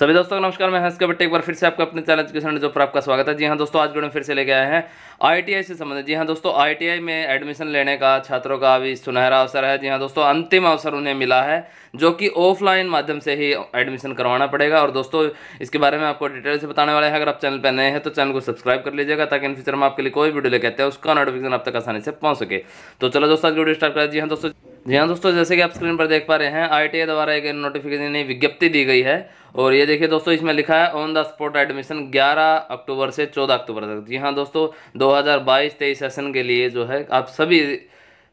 सभी दोस्तों नमस्कार मैं हंस के बट्टे एक बार फिर से आपका अपने चैनल एजुकेशन जो पर आपका स्वागत है जी हाँ दोस्तों आज वीडियो में फिर से लेके आए हैं आईटीआई से संबंधित जी हाँ दोस्तों आईटीआई में एडमिशन लेने का छात्रों का अभी सुनहरा अवसर है जी हाँ दोस्तों अंतिम अवसर उन्हें मिला है जो कि ऑफलाइन माध्यम से ही एडमिशन करवाना पड़ेगा और दोस्तों इसके बारे में आपको डिटेल से बताने वाले हैं अगर आप चैनल पर नए हैं तो चैनल को सब्सक्राइब कर लीजिएगा ताकि इन फ्यूचर में आपके लिए कोई वीडियो लेके आते हैं उसका नोटिफिकेशन आप तक आसानी से पहुँच सके तो चलो दोस्तों आज वीडियो स्टार्ट करें जी हाँ दोस्तों जी हाँ दोस्तों जैसे कि आप स्क्रीन पर देख पा रहे हैं आई द्वारा एक नोटिफिकेशन विज्ञप्ति दी गई है और ये देखिए दोस्तों इसमें लिखा है ऑन द स्पॉट एडमिशन 11 अक्टूबर से 14 अक्टूबर तक जी हाँ दोस्तों 2022-23 सेशन के लिए जो है आप सभी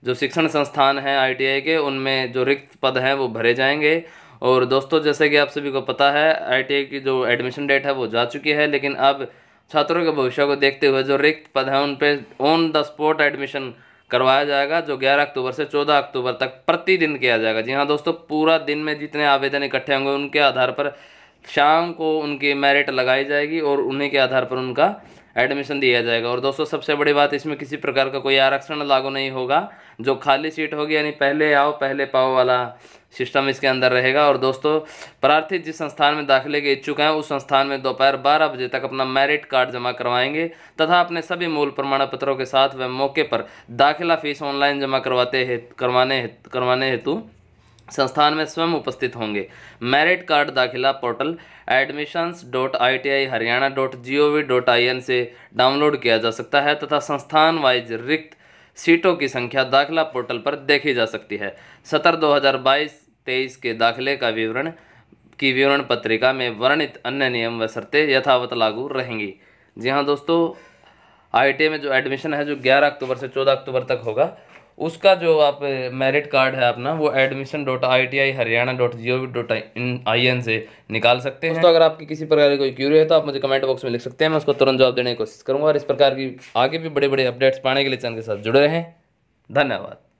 जो शिक्षण संस्थान हैं आई के उनमें जो रिक्त पद हैं वो भरे जाएंगे और दोस्तों जैसे कि आप सभी को पता है आई की जो एडमिशन डेट है वो जा चुकी है लेकिन अब छात्रों के भविष्य को देखते हुए जो रिक्त पद हैं उन पर ऑन द स्पॉट एडमिशन करवाया जाएगा जो 11 अक्टूबर से 14 अक्टूबर तक प्रतिदिन किया जाएगा जी हाँ दोस्तों पूरा दिन में जितने आवेदन इकट्ठे होंगे उनके आधार पर शाम को उनकी मेरिट लगाई जाएगी और उन्हीं के आधार पर उनका एडमिशन दिया जाएगा और दोस्तों सबसे बड़ी बात इसमें किसी प्रकार का कोई आरक्षण लागू नहीं होगा जो खाली सीट होगी यानी पहले आओ पहले पाओ वाला सिस्टम इसके अंदर रहेगा और दोस्तों प्रार्थी जिस संस्थान में दाखिले के इच्छुक हैं उस संस्थान में दोपहर बारह बजे तक अपना मेरिट कार्ड जमा करवाएंगे तथा अपने सभी मूल प्रमाण पत्रों के साथ व मौके पर दाखिला फीस ऑनलाइन जमा करवाते हे करवाने करवाने हेतु संस्थान में स्वयं उपस्थित होंगे मेरिट कार्ड दाखिला portal admissions dot I T I Haryana dot G O V dot I N से डाउनलोड किया जा सकता है तथा संस्थान वाइज रिक्त सीटों की संख्या दाखिला पोर्टल पर देखी जा सकती है सत्र 2022-23 के दाखिले का विवरण की विवरण पत्रिका में वर्णित अन्य नियम व शर्तें यथावत लागू रहेंगी जी हाँ दोस्तों आई में जो एडमिशन है जो ग्यारह अक्टूबर से चौदह अक्टूबर तक होगा उसका जो आप मेरिट कार्ड है अपना वो admission dot I T I Haryana dot G O V dot I N से निकाल सकते हैं तो अगर आपकी किसी प्रकार की कोई क्यूरी है तो आप मुझे कमेंट बॉक्स में लिख सकते हैं मैं उसको तुरंत जवाब देने की कोशिश करूँगा और इस प्रकार की आगे भी बड़े बड़े अपडेट्स पाने के लिए चैनल के साथ जुड़े रहें धन्यवाद